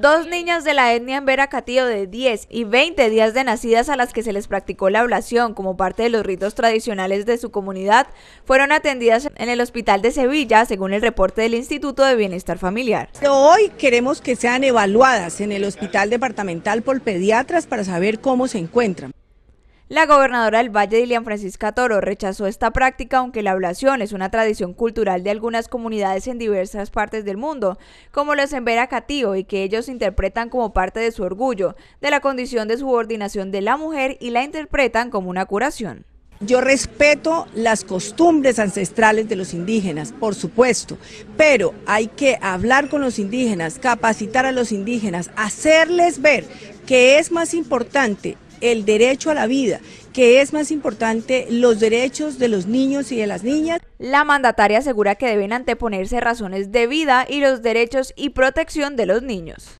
Dos niñas de la etnia Embera Catío de 10 y 20 días de nacidas a las que se les practicó la ablación como parte de los ritos tradicionales de su comunidad fueron atendidas en el hospital de Sevilla, según el reporte del Instituto de Bienestar Familiar. Hoy queremos que sean evaluadas en el hospital departamental por pediatras para saber cómo se encuentran. La gobernadora del Valle, de Ilian Francisca Toro, rechazó esta práctica, aunque la ablación es una tradición cultural de algunas comunidades en diversas partes del mundo, como los en Catío y que ellos interpretan como parte de su orgullo, de la condición de subordinación de la mujer y la interpretan como una curación. Yo respeto las costumbres ancestrales de los indígenas, por supuesto, pero hay que hablar con los indígenas, capacitar a los indígenas, hacerles ver que es más importante el derecho a la vida, que es más importante los derechos de los niños y de las niñas. La mandataria asegura que deben anteponerse razones de vida y los derechos y protección de los niños.